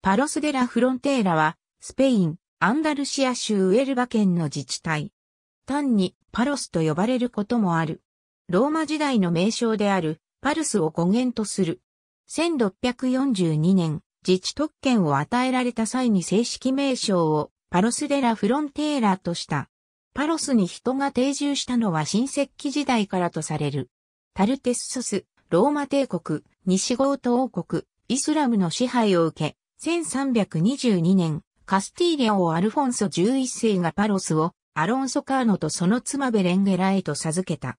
パロス・デラ・フロンテーラは、スペイン、アンダルシア州ウエルバ県の自治体。単にパロスと呼ばれることもある。ローマ時代の名称であるパルスを語源とする。1642年、自治特権を与えられた際に正式名称をパロス・デラ・フロンテーラとした。パロスに人が定住したのは新石器時代からとされる。タルテッソス、ローマ帝国、西ゴート王国、イスラムの支配を受け、1322年、カスティーリア王アルフォンソ11世がパロスをアロンソカーノとその妻ベレンゲラへと授けた。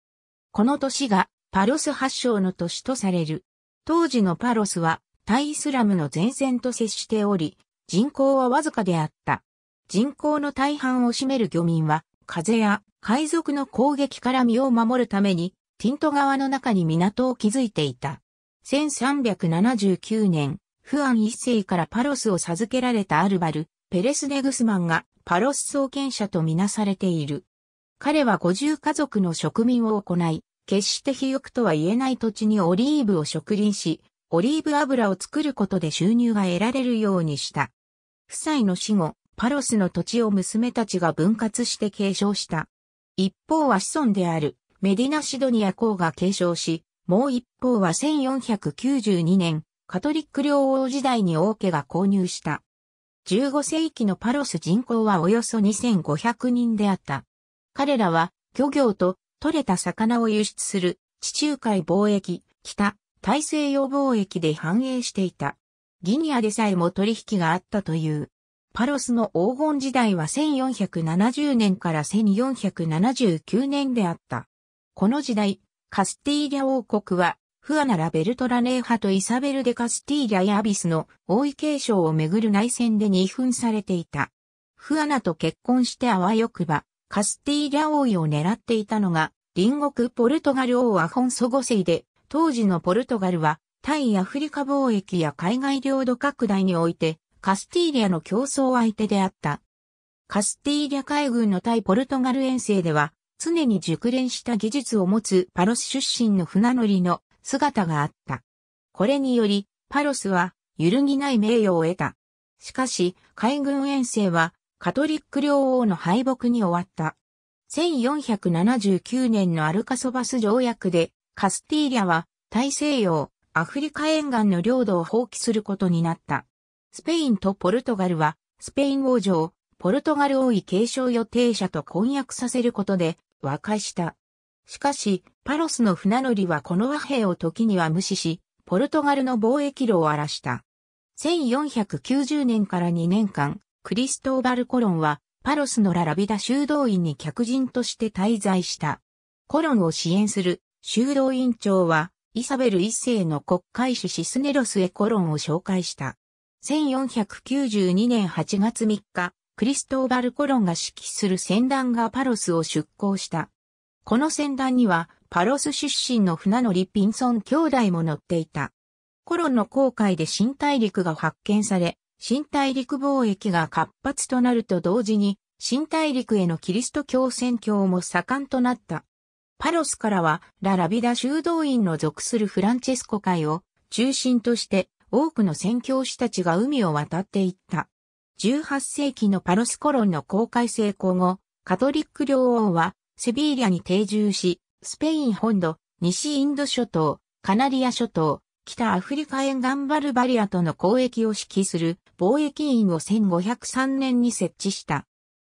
この年がパロス発祥の年とされる。当時のパロスは対イスラムの前線と接しており、人口はわずかであった。人口の大半を占める漁民は、風や海賊の攻撃から身を守るために、ティント川の中に港を築いていた。1379年、フアン一世からパロスを授けられたアルバル、ペレス・デグスマンがパロス創建者とみなされている。彼は50家族の植民を行い、決して肥沃とは言えない土地にオリーブを植林し、オリーブ油を作ることで収入が得られるようにした。夫妻の死後、パロスの土地を娘たちが分割して継承した。一方は子孫であるメディナ・シドニア公が継承し、もう一方は1492年、カトリック領王時代に王家が購入した。15世紀のパロス人口はおよそ2500人であった。彼らは漁業と獲れた魚を輸出する地中海貿易、北、大西洋貿易で繁栄していた。ギニアでさえも取引があったという。パロスの黄金時代は1470年から1479年であった。この時代、カスティーリャ王国はフアナラ・ベルトラネーハとイサベル・デ・カスティーリャやアビスの王位継承をめぐる内戦で二分されていた。フアナと結婚してあわよくば、カスティーリャ王位を狙っていたのが、隣国ポルトガル王アホンソ5世で、当時のポルトガルは、対アフリカ貿易や海外領土拡大において、カスティーリャの競争相手であった。カスティーリャ海軍の対ポルトガル遠征では、常に熟練した技術を持つパロス出身の船乗りの姿があった。これにより、パロスは揺るぎない名誉を得た。しかし、海軍遠征はカトリック領王の敗北に終わった。1479年のアルカソバス条約で、カスティーリャは大西洋、アフリカ沿岸の領土を放棄することになった。スペインとポルトガルは、スペイン王女をポルトガル王位継承予定者と婚約させることで和解した。しかし、パロスの船乗りはこの和平を時には無視し、ポルトガルの貿易路を荒らした。1490年から2年間、クリストーバル・コロンは、パロスのララビダ修道院に客人として滞在した。コロンを支援する修道院長は、イサベル一世の国会主シスネロスへコロンを紹介した。1492年8月3日、クリストーバル・コロンが指揮する船団がパロスを出港した。この船団には、パロス出身の船乗りピンソン兄弟も乗っていた。コロンの航海で新大陸が発見され、新大陸貿易が活発となると同時に、新大陸へのキリスト教宣教も盛んとなった。パロスからは、ラ・ラビダ修道院の属するフランチェスコ会を中心として、多くの宣教師たちが海を渡っていった。18世紀のパロスコロンの公開成功後、カトリック領王はセビーリアに定住し、スペイン本土、西インド諸島、カナリア諸島、北アフリカ沿岸バルバリアとの交易を指揮する貿易員を1503年に設置した。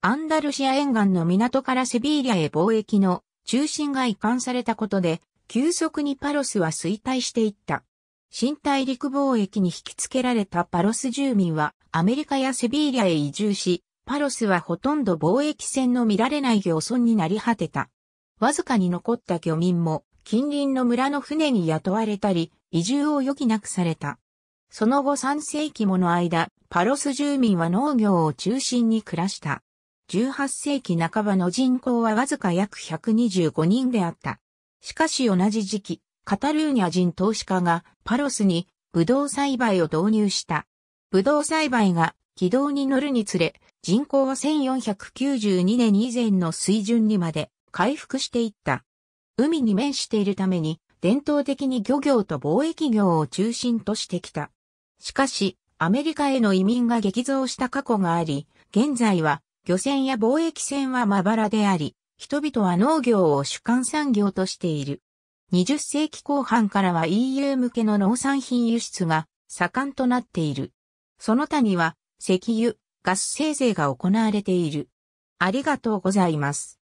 アンダルシア沿岸の港からセビーリアへ貿易の中心が移管されたことで、急速にパロスは衰退していった。新大陸貿易に引き付けられたパロス住民はアメリカやセビーリアへ移住し、パロスはほとんど貿易船の見られない漁村になり果てた。わずかに残った漁民も近隣の村の船に雇われたり、移住を余儀なくされた。その後3世紀もの間、パロス住民は農業を中心に暮らした。18世紀半ばの人口はわずか約125人であった。しかし同じ時期、カタルーニャ人投資家がパロスにブドウ栽培を導入した。ブドウ栽培が軌道に乗るにつれ、人口は1492年以前の水準にまで回復していった。海に面しているために、伝統的に漁業と貿易業を中心としてきた。しかし、アメリカへの移民が激増した過去があり、現在は漁船や貿易船はまばらであり、人々は農業を主幹産業としている。20世紀後半からは EU 向けの農産品輸出が盛んとなっている。その他には、石油、ガス生成が行われている。ありがとうございます。